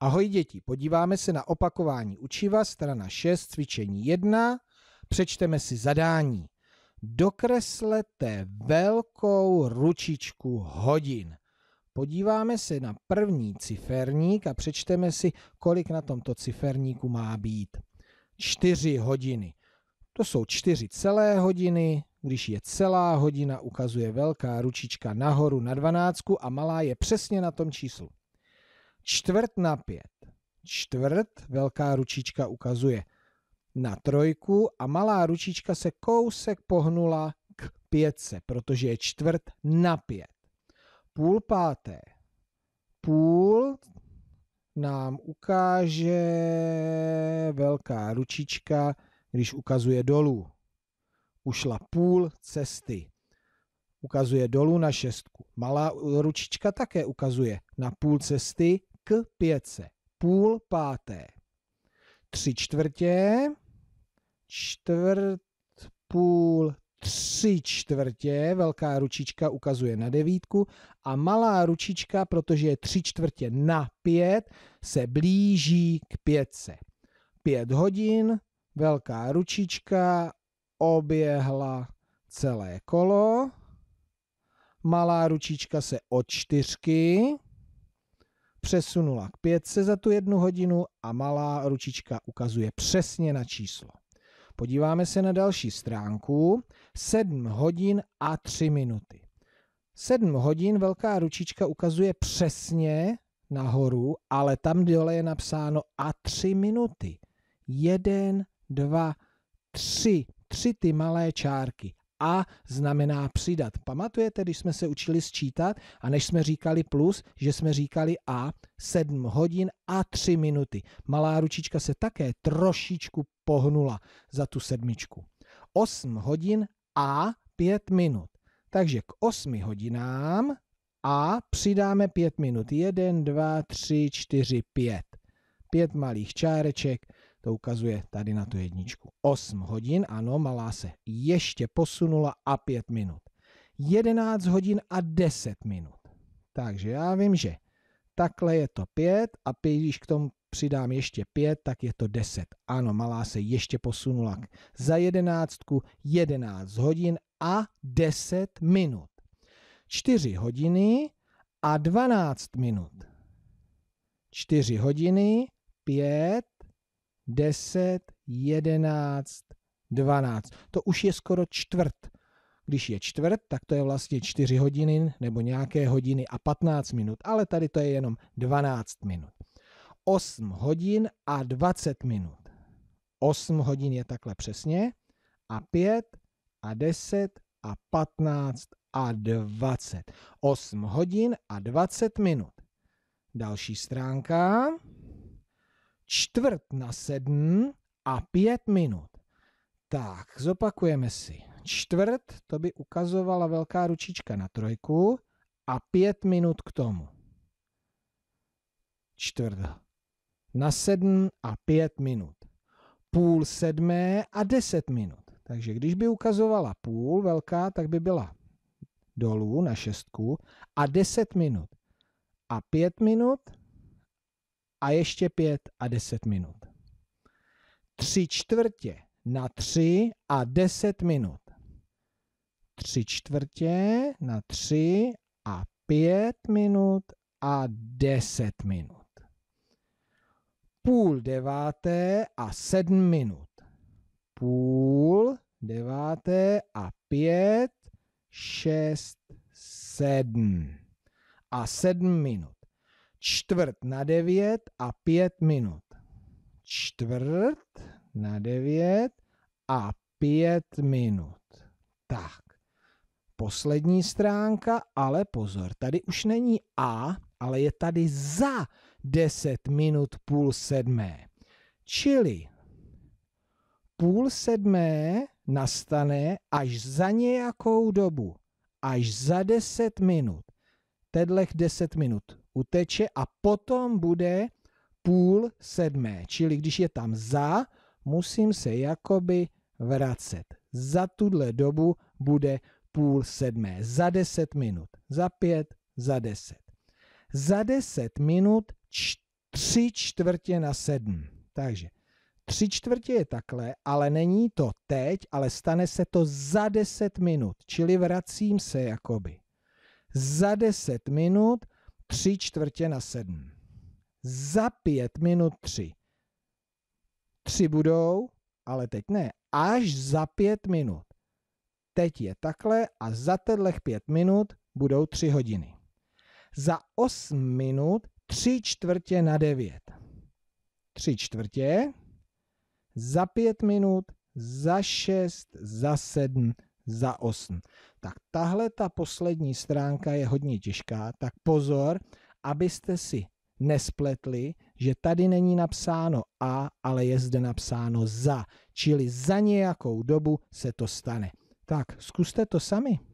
Ahoj děti, podíváme se na opakování učiva, strana 6, cvičení 1. Přečteme si zadání. Dokreslete velkou ručičku hodin. Podíváme se na první ciferník a přečteme si, kolik na tomto ciferníku má být. 4 hodiny. To jsou 4 celé hodiny, když je celá hodina, ukazuje velká ručička nahoru na dvanáctku a malá je přesně na tom číslu čtvrt na pět. Čtvrt velká ručička ukazuje na trojku a malá ručička se kousek pohnula k pětce, protože je čtvrt na pět. Půl páté. Půl nám ukáže velká ručička, když ukazuje dolů. Ušla půl cesty. Ukazuje dolů na šestku. Malá ručička také ukazuje na půl cesty k pětce. Půl páté. Tři čtvrtě, čtvrt, půl, tři čtvrtě, velká ručička ukazuje na devítku a malá ručička, protože je tři čtvrtě na pět, se blíží k pětce. Pět hodin, velká ručička oběhla celé kolo, malá ručička se od čtyřky, přesunula k pětce za tu jednu hodinu a malá ručička ukazuje přesně na číslo. Podíváme se na další stránku. 7 hodin a 3 minuty. 7 hodin velká ručička ukazuje přesně nahoru, ale tam dole je napsáno a 3 minuty. 1, 2, 3. Tři ty malé čárky a znamená přidat. Pamatujete, když jsme se učili sčítat a než jsme říkali plus, že jsme říkali a 7 hodin a 3 minuty. Malá ručička se také trošičku pohnula za tu sedmičku. 8 hodin a 5 minut. Takže k 8 hodinám a přidáme 5 minut. 1, 2, 3, 4, 5. 5 malých čáreček to ukazuje tady na tu jedničku. 8 hodin, ano, malá se ještě posunula a 5 minut. 11 hodin a 10 minut. Takže já vím, že takhle je to 5 a když k tomu přidám ještě 5, tak je to 10. Ano, malá se ještě posunula za jedenáctku 11 hodin a 10 minut. 4 hodiny a 12 minut. 4 hodiny, 5 10, 11, 12. To už je skoro čtvrt. Když je čtvrt, tak to je vlastně 4 hodiny nebo nějaké hodiny a 15 minut, ale tady to je jenom 12 minut. 8 hodin a 20 minut. 8 hodin je takhle přesně a 5 a 10 a 15 a 20. 8 hodin a 20 minut. Další stránka čtvrt na sedm a pět minut. Tak, zopakujeme si. Čtvrt, to by ukazovala velká ručička na trojku a pět minut k tomu. Čtvrt na sedm a pět minut. Půl sedmé a deset minut. Takže když by ukazovala půl velká, tak by byla dolů na šestku a deset minut. A pět minut a ještě pět a deset minut. Tři čtvrtě na tři a deset minut. Tři čtvrtě na tři a pět minut a deset minut. Půl deváté a sedm minut. Půl deváté a pět, šest, sedm a sedm minut čtvrt na devět a pět minut. Čtvrt na devět a pět minut. Tak, poslední stránka, ale pozor, tady už není a, ale je tady za deset minut půl sedmé. Čili půl sedmé nastane až za nějakou dobu, až za deset minut. Tedlech deset minut uteče a potom bude půl sedmé. Čili když je tam za, musím se jakoby vracet. Za tuhle dobu bude půl sedmé. Za deset minut. Za pět, za deset. Za deset minut tři čtvrtě na sedm. Takže tři čtvrtě je takhle, ale není to teď, ale stane se to za deset minut. Čili vracím se jakoby. Za deset minut tři čtvrtě na sedm. Za pět minut tři. Tři budou, ale teď ne, až za pět minut. Teď je takhle a za těchto pět minut budou tři hodiny. Za osm minut tři čtvrtě na devět. Tři čtvrtě, za pět minut, za šest, za sedm, za 8. Tak tahle ta poslední stránka je hodně těžká, tak pozor, abyste si nespletli, že tady není napsáno a, ale je zde napsáno za, čili za nějakou dobu se to stane. Tak zkuste to sami.